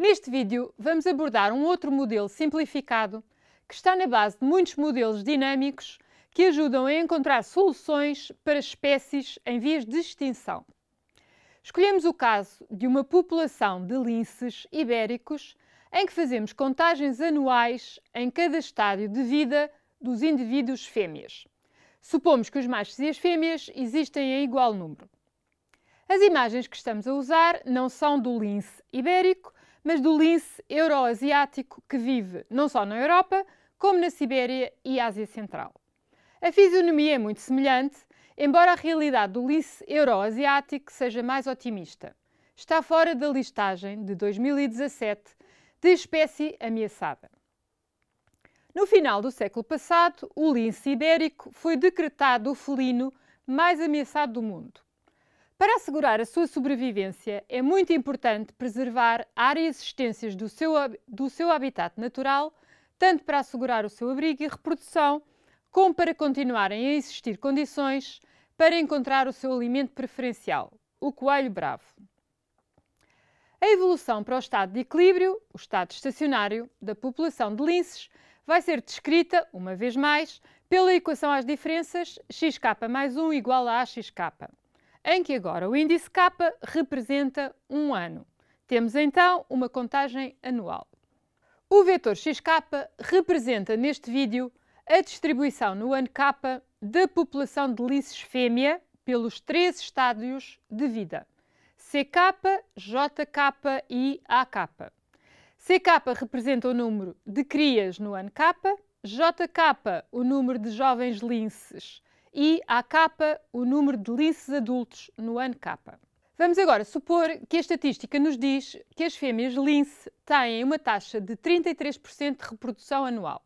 Neste vídeo, vamos abordar um outro modelo simplificado que está na base de muitos modelos dinâmicos que ajudam a encontrar soluções para espécies em vias de extinção. Escolhemos o caso de uma população de linces ibéricos em que fazemos contagens anuais em cada estádio de vida dos indivíduos fêmeas. Supomos que os machos e as fêmeas existem em igual número. As imagens que estamos a usar não são do lince ibérico, mas do lince euroasiático que vive não só na Europa, como na Sibéria e Ásia Central. A fisionomia é muito semelhante, embora a realidade do lince euroasiático seja mais otimista. Está fora da listagem de 2017 de espécie ameaçada. No final do século passado, o lince ibérico foi decretado o felino mais ameaçado do mundo. Para assegurar a sua sobrevivência, é muito importante preservar áreas e existências do seu, do seu habitat natural, tanto para assegurar o seu abrigo e reprodução, como para continuarem a existir condições para encontrar o seu alimento preferencial, o coelho bravo. A evolução para o estado de equilíbrio, o estado estacionário, da população de linces vai ser descrita, uma vez mais, pela equação às diferenças xk mais 1 igual a xk em que agora o índice K representa um ano. Temos então uma contagem anual. O vetor XK representa neste vídeo a distribuição no ano K da população de lices fêmea pelos três estádios de vida: CK, JK e AK. CK representa o número de crias no ano K, JK o número de jovens linces e a capa o número de linces adultos no ano capa. Vamos agora supor que a estatística nos diz que as fêmeas lince têm uma taxa de 33% de reprodução anual.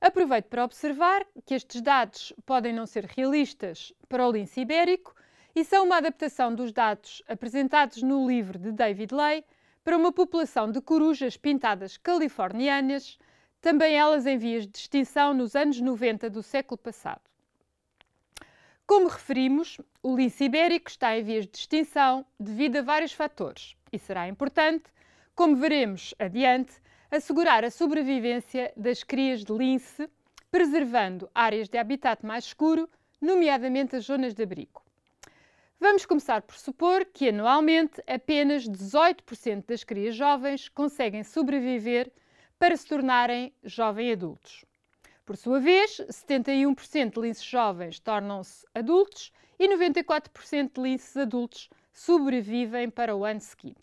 Aproveito para observar que estes dados podem não ser realistas para o lince ibérico e são uma adaptação dos dados apresentados no livro de David Lay para uma população de corujas pintadas californianas, também elas em vias de extinção nos anos 90 do século passado. Como referimos, o lince ibérico está em vias de extinção devido a vários fatores e será importante, como veremos adiante, assegurar a sobrevivência das crias de lince, preservando áreas de habitat mais escuro, nomeadamente as zonas de abrigo. Vamos começar por supor que anualmente apenas 18% das crias jovens conseguem sobreviver para se tornarem jovem adultos. Por sua vez, 71% de linces jovens tornam-se adultos e 94% de linces adultos sobrevivem para o ano seguinte.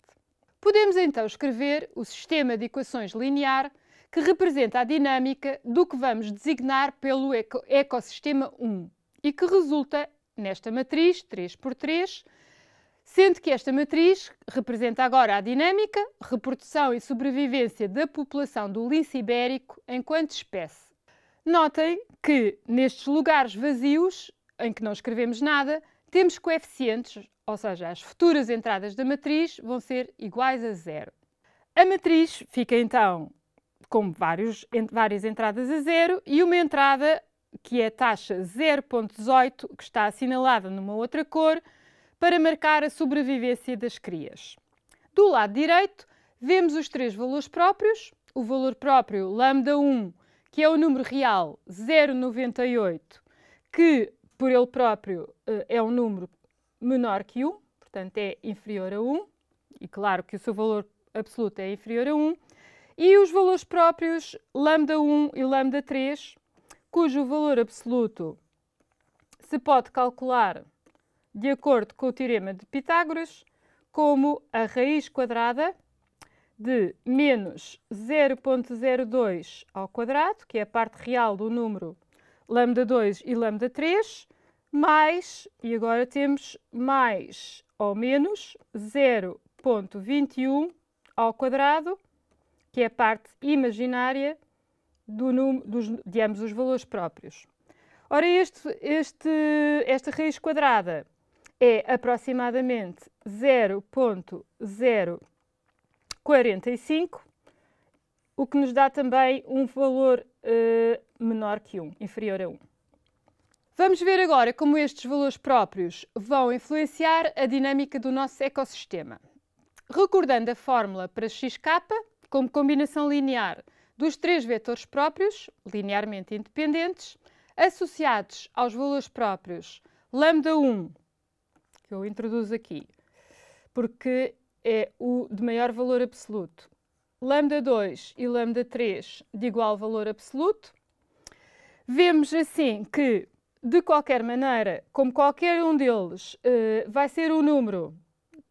Podemos então escrever o sistema de equações linear que representa a dinâmica do que vamos designar pelo eco ecossistema 1 e que resulta nesta matriz 3x3, sendo que esta matriz representa agora a dinâmica, reprodução e sobrevivência da população do lince ibérico enquanto espécie Notem que nestes lugares vazios, em que não escrevemos nada, temos coeficientes, ou seja, as futuras entradas da matriz vão ser iguais a zero. A matriz fica então com vários, várias entradas a zero e uma entrada que é a taxa 0.18, que está assinalada numa outra cor, para marcar a sobrevivência das crias. Do lado direito, vemos os três valores próprios, o valor próprio lambda 1 que é o número real 098, que por ele próprio eh, é um número menor que 1, portanto é inferior a 1, e claro que o seu valor absoluto é inferior a 1, e os valores próprios lambda 1 e lambda 3, cujo valor absoluto se pode calcular de acordo com o teorema de Pitágoras como a raiz quadrada de menos 0.02 ao quadrado, que é a parte real do número lambda 2 e lambda 3, mais, e agora temos mais ou menos 0.21 ao quadrado, que é a parte imaginária do número, dos, de ambos os valores próprios. Ora, este, este, esta raiz quadrada é aproximadamente 0.0 45, o que nos dá também um valor uh, menor que 1, inferior a 1. Vamos ver agora como estes valores próprios vão influenciar a dinâmica do nosso ecossistema. Recordando a fórmula para xk como combinação linear dos três vetores próprios, linearmente independentes, associados aos valores próprios lambda 1, que eu introduzo aqui, porque é o de maior valor absoluto. Lambda 2 e lambda 3 de igual valor absoluto. Vemos assim que, de qualquer maneira, como qualquer um deles uh, vai ser um número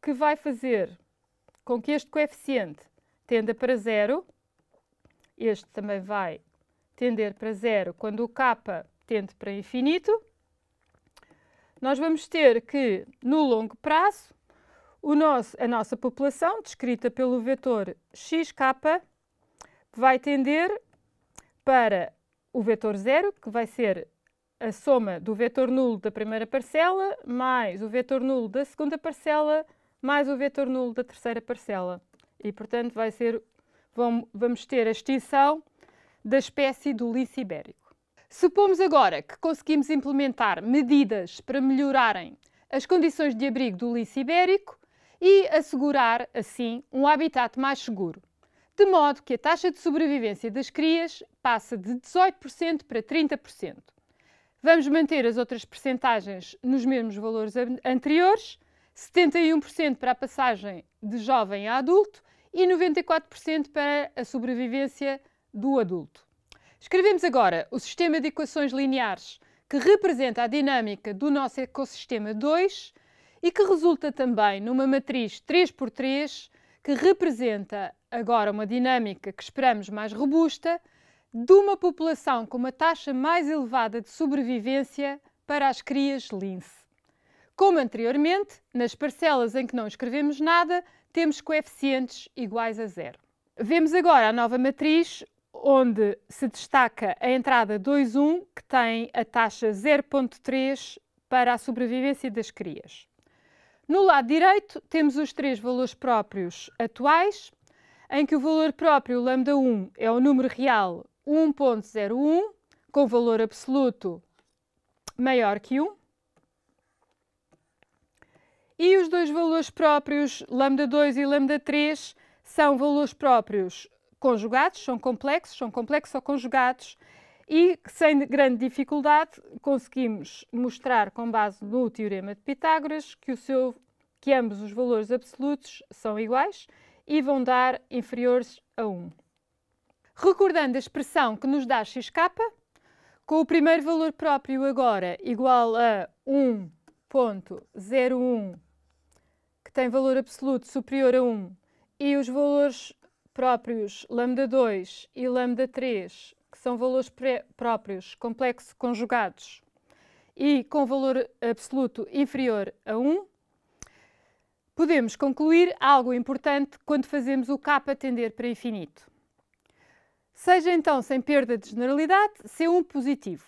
que vai fazer com que este coeficiente tenda para zero, este também vai tender para zero quando o k tende para infinito, nós vamos ter que, no longo prazo, nosso, a nossa população, descrita pelo vetor xk, vai tender para o vetor zero, que vai ser a soma do vetor nulo da primeira parcela, mais o vetor nulo da segunda parcela, mais o vetor nulo da terceira parcela. E, portanto, vai ser, vamos ter a extinção da espécie do lice ibérico. Supomos agora que conseguimos implementar medidas para melhorarem as condições de abrigo do lice ibérico, e assegurar, assim, um habitat mais seguro. De modo que a taxa de sobrevivência das crias passa de 18% para 30%. Vamos manter as outras percentagens nos mesmos valores anteriores, 71% para a passagem de jovem a adulto e 94% para a sobrevivência do adulto. Escrevemos agora o sistema de equações lineares que representa a dinâmica do nosso ecossistema 2 e que resulta também numa matriz 3x3 que representa agora uma dinâmica que esperamos mais robusta de uma população com uma taxa mais elevada de sobrevivência para as crias lince. Como anteriormente, nas parcelas em que não escrevemos nada, temos coeficientes iguais a zero. Vemos agora a nova matriz, onde se destaca a entrada 2.1, que tem a taxa 0.3 para a sobrevivência das crias. No lado direito, temos os três valores próprios atuais, em que o valor próprio lambda 1 é o número real 1.01, com valor absoluto maior que 1. E os dois valores próprios, lambda 2 e lambda 3, são valores próprios conjugados, são complexos, são complexos ou conjugados, e sem grande dificuldade conseguimos mostrar, com base no teorema de Pitágoras, que, o seu, que ambos os valores absolutos são iguais e vão dar inferiores a 1. Recordando a expressão que nos dá xk, com o primeiro valor próprio agora igual a 1.01, que tem valor absoluto superior a 1, e os valores próprios lambda 2 e lambda 3 são valores próprios complexos conjugados e com valor absoluto inferior a 1, podemos concluir algo importante quando fazemos o k tender para infinito. Seja então sem perda de generalidade C1 positivo.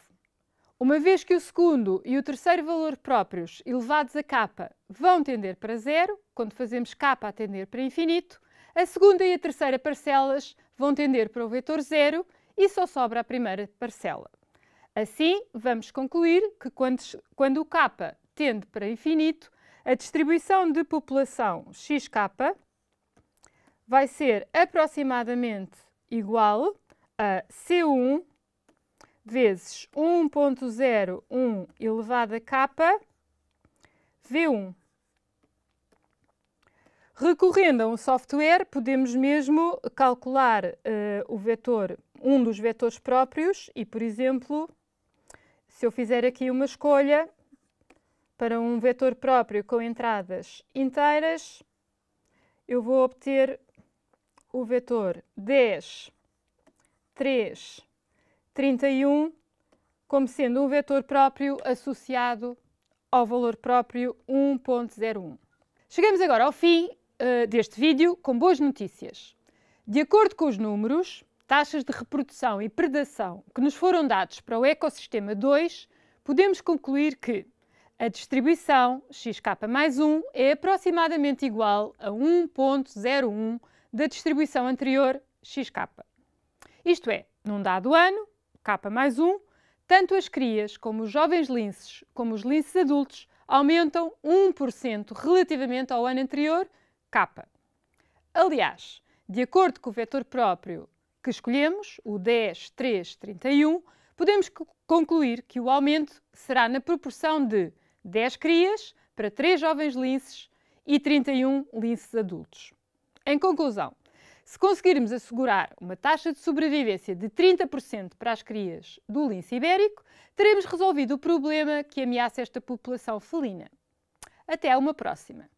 Uma vez que o segundo e o terceiro valor próprios elevados a k vão tender para zero, quando fazemos k tender para infinito, a segunda e a terceira parcelas vão tender para o vetor zero e só sobra a primeira parcela. Assim, vamos concluir que quando, quando o k tende para infinito, a distribuição de população xk vai ser aproximadamente igual a C1 vezes 1.01 elevado a k V1. Recorrendo a um software, podemos mesmo calcular uh, o vetor um dos vetores próprios e, por exemplo, se eu fizer aqui uma escolha para um vetor próprio com entradas inteiras, eu vou obter o vetor 10, 3, 31, como sendo um vetor próprio associado ao valor próprio 1.01. Chegamos agora ao fim uh, deste vídeo com boas notícias. De acordo com os números, taxas de reprodução e predação que nos foram dados para o ecossistema 2, podemos concluir que a distribuição XK mais 1 é aproximadamente igual a 1.01 da distribuição anterior XK. Isto é, num dado ano, K mais 1, tanto as crias como os jovens linces, como os linces adultos, aumentam 1% relativamente ao ano anterior, K. Aliás, de acordo com o vetor próprio que escolhemos, o 10.3.31, podemos concluir que o aumento será na proporção de 10 crias para 3 jovens linces e 31 linces adultos. Em conclusão, se conseguirmos assegurar uma taxa de sobrevivência de 30% para as crias do lince ibérico, teremos resolvido o problema que ameaça esta população felina. Até uma próxima!